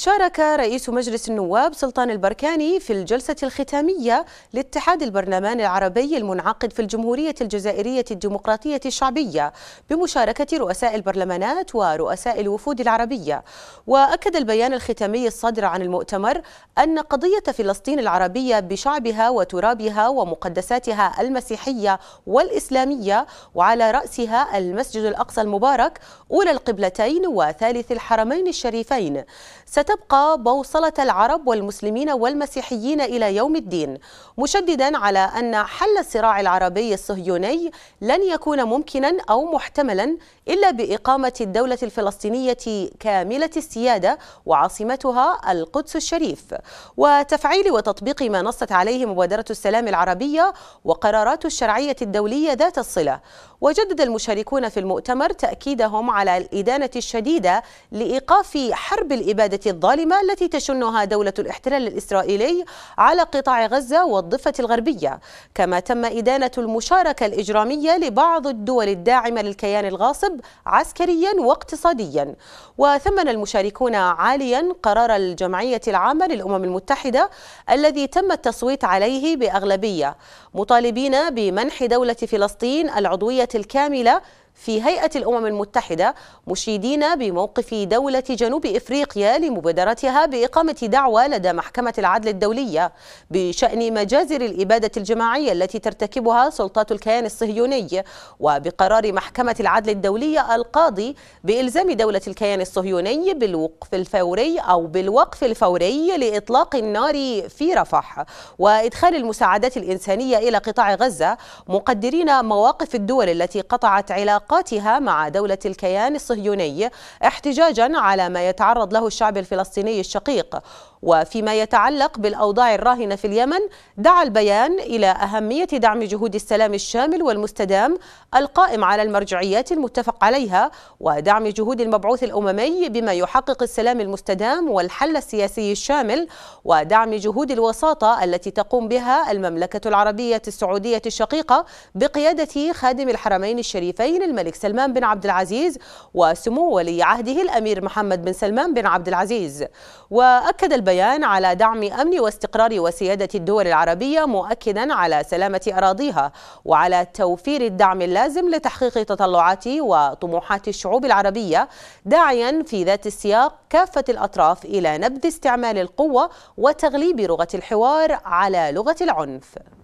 شارك رئيس مجلس النواب سلطان البركاني في الجلسة الختامية لاتحاد البرلمان العربي المنعقد في الجمهورية الجزائرية الديمقراطية الشعبية بمشاركة رؤساء البرلمانات ورؤساء الوفود العربية وأكد البيان الختامي الصادر عن المؤتمر أن قضية فلسطين العربية بشعبها وترابها ومقدساتها المسيحية والإسلامية وعلى رأسها المسجد الأقصى المبارك أولى القبلتين وثالث الحرمين الشريفين ست ستبقى بوصلة العرب والمسلمين والمسيحيين إلى يوم الدين مشددا على أن حل الصراع العربي الصهيوني لن يكون ممكنا أو محتملا إلا بإقامة الدولة الفلسطينية كاملة السيادة وعاصمتها القدس الشريف وتفعيل وتطبيق ما نصت عليه مبادرة السلام العربية وقرارات الشرعية الدولية ذات الصلة وجدد المشاركون في المؤتمر تأكيدهم على الإدانة الشديدة لإيقاف حرب الإبادة الظالمة التي تشنها دولة الاحتلال الإسرائيلي على قطاع غزة والضفة الغربية كما تم إدانة المشاركة الإجرامية لبعض الدول الداعمة للكيان الغاصب عسكريا واقتصاديا وثمن المشاركون عاليا قرار الجمعية العامة للأمم المتحدة الذي تم التصويت عليه بأغلبية مطالبين بمنح دولة فلسطين العضوية الكاملة في هيئة الأمم المتحدة مشيدين بموقف دولة جنوب إفريقيا لمبادرتها بإقامة دعوة لدى محكمة العدل الدولية بشأن مجازر الإبادة الجماعية التي ترتكبها سلطات الكيان الصهيوني وبقرار محكمة العدل الدولية القاضي بإلزام دولة الكيان الصهيوني بالوقف الفوري أو بالوقف الفوري لإطلاق النار في رفح وإدخال المساعدات الإنسانية إلى قطاع غزة مقدرين مواقف الدول التي قطعت علاقة علاقاتها مع دولة الكيان الصهيوني احتجاجا على ما يتعرض له الشعب الفلسطيني الشقيق وفيما يتعلق بالأوضاع الراهنة في اليمن دعا البيان إلى أهمية دعم جهود السلام الشامل والمستدام القائم على المرجعيات المتفق عليها ودعم جهود المبعوث الأممي بما يحقق السلام المستدام والحل السياسي الشامل ودعم جهود الوساطة التي تقوم بها المملكة العربية السعودية الشقيقة بقيادة خادم الحرمين الشريفين الملك سلمان بن عبد العزيز وسمو ولي عهده الأمير محمد بن سلمان بن عبد العزيز وأكد البيان البيان على دعم أمن واستقرار وسيادة الدول العربية مؤكدا على سلامة أراضيها وعلى توفير الدعم اللازم لتحقيق تطلعات وطموحات الشعوب العربية داعيا في ذات السياق كافة الأطراف إلى نبذ استعمال القوة وتغليب لغة الحوار على لغة العنف